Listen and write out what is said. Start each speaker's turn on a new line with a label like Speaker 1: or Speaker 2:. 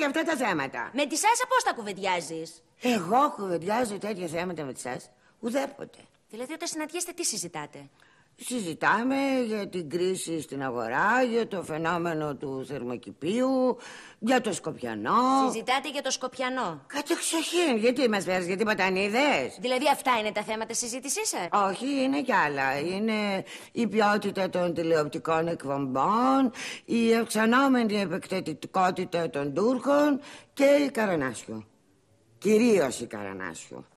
Speaker 1: για αυτά τα θέματα. Με τη Σάσα πώς τα κουβεντιάζεις. Εγώ κουβεντιάζω τέτοια θέματα με τη Σάσα. Ουδέποτε. Δηλαδή, όταν συναντιέστε, τι συζητάτε. Συζητάμε για την κρίση στην αγορά, για το φαινόμενο του θερμοκηπίου, για το Σκοπιανό. Συζητάτε για το Σκοπιανό. Κατεξοχήν, γιατί μας βέβαια, γιατί πατανίδε. Δηλαδή, αυτά είναι τα θέματα συζήτησής σα. Ε? Όχι, είναι κι άλλα. Είναι η ποιότητα των τηλεοπτικών εκπομπών, η αυξανόμενη επεκτετικότητα των Τούρκων και η Καρανάσιο. Κυρίως η Καρανάσιο.